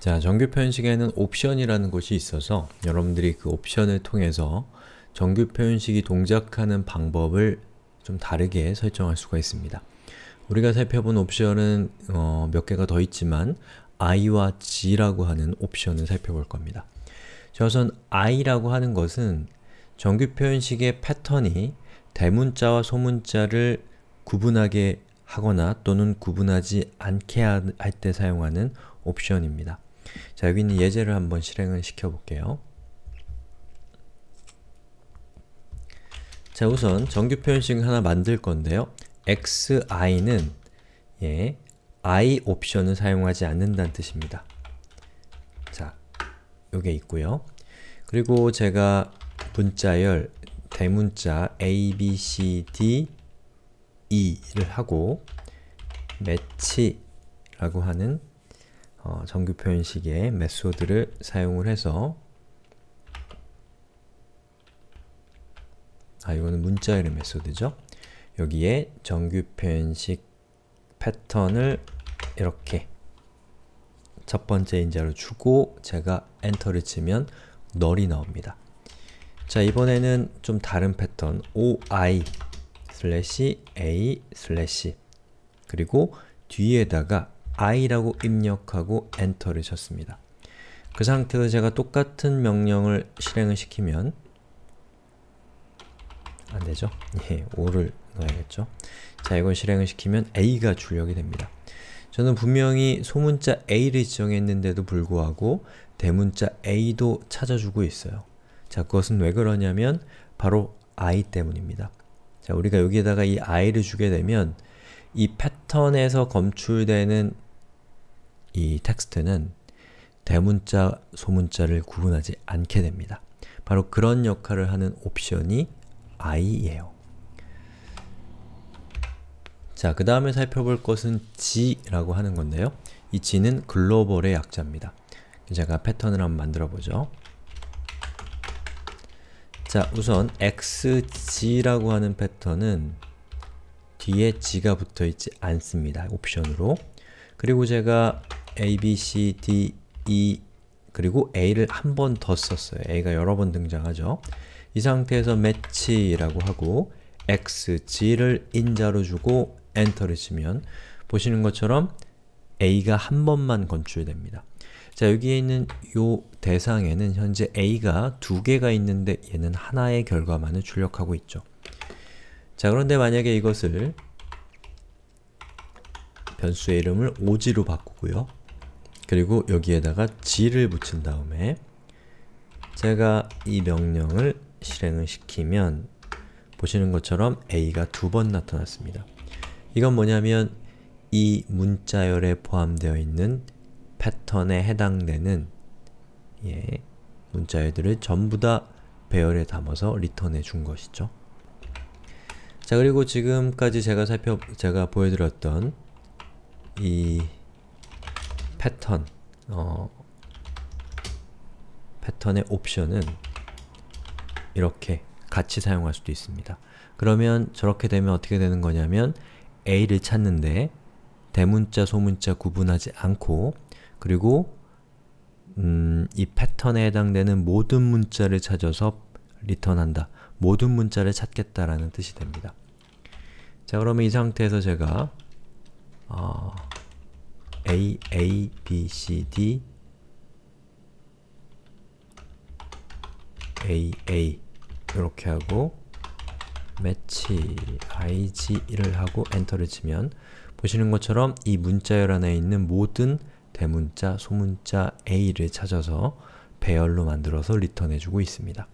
자, 정규 표현 식에는 옵션이라는 것이 있어서 여러분들이 그 옵션을 통해서 정규 표현식이 동작하는 방법을 좀 다르게 설정할 수가 있습니다. 우리가 살펴본 옵션은 어, 몇 개가 더 있지만 i와 g라고 하는 옵션을 살펴볼 겁니다. 자, 우선 i라고 하는 것은 정규 표현식의 패턴이 대문자와 소문자를 구분하게 하거나 또는 구분하지 않게 할 때 사용하는 옵션입니다. 자, 여기 있는 예제를 한번 실행을 시켜볼게요. 자, 우선 정규 표현식 하나 만들 건데요. xi는 예, i 옵션을 사용하지 않는다는 뜻입니다. 자, 요게 있고요. 그리고 제가 문자열 대문자 a, b, c, d, e를 하고 매치라고 하는 어, 정규 표현식의 메소드를 사용을 해서 아 이거는 문자 열의 메소드죠. 여기에 정규 표현식 패턴을 이렇게 첫 번째 인자로 주고 제가 엔터를 치면 널이 나옵니다. 자 이번에는 좀 다른 패턴 oi 슬래시 a 슬래시 그리고 뒤에다가 i라고 입력하고 엔터를 쳤습니다. 그 상태에서 제가 똑같은 명령을 실행을 시키면 안되죠? 예, 5를 넣어야겠죠? 자, 이걸 실행을 시키면 a가 출력이 됩니다. 저는 분명히 소문자 a를 지정했는데도 불구하고 대문자 a도 찾아주고 있어요. 자, 그것은 왜 그러냐면 바로 i 때문입니다. 자, 우리가 여기에다가 이 i를 주게 되면 이 패턴에서 검출되는 이 텍스트는 대문자, 소문자를 구분하지 않게 됩니다. 바로 그런 역할을 하는 옵션이 i예요. 자, 그 다음에 살펴볼 것은 g라고 하는 건데요. 이 g는 글로벌의 약자입니다. 제가 패턴을 한번 만들어 보죠. 자, 우선 xg라고 하는 패턴은 뒤에 g가 붙어 있지 않습니다. 옵션으로. 그리고 제가 A, B, C, D, E 그리고 A를 한 번 더 썼어요. A가 여러 번 등장하죠. 이 상태에서 매치라고 하고 X, G를 인자로 주고 엔터를 치면 보시는 것처럼 A가 한 번만 건출됩니다. 자, 여기에 있는 요 대상에는 현재 A가 두 개가 있는데 얘는 하나의 결과만을 출력하고 있죠. 자, 그런데 만약에 이것을 변수의 이름을 오지로 바꾸고요. 그리고 여기에다가 g를 붙인 다음에 제가 이 명령을 실행을 시키면 보시는 것처럼 a가 두 번 나타났습니다. 이건 뭐냐면 이 문자열에 포함되어 있는 패턴에 해당되는 예, 문자열들을 전부 다 배열에 담아서 리턴해 준 것이죠. 자 그리고 지금까지 제가 살펴 제가 보여드렸던 이 패턴 어, 패턴의 옵션은 이렇게 같이 사용할 수도 있습니다. 그러면 저렇게 되면 어떻게 되는 거냐면 a를 찾는데 대문자, 소문자 구분하지 않고 그리고 음, 이 패턴에 해당되는 모든 문자를 찾아서 리턴한다. 모든 문자를 찾겠다라는 뜻이 됩니다. 자 그러면 이 상태에서 제가 A, A, B, C, D A, A 이렇게 하고 매치 IG를 하고 엔터를 치면 보시는 것처럼 이 문자열 안에 있는 모든 대문자, 소문자 A를 찾아서 배열로 만들어서 리턴해주고 있습니다.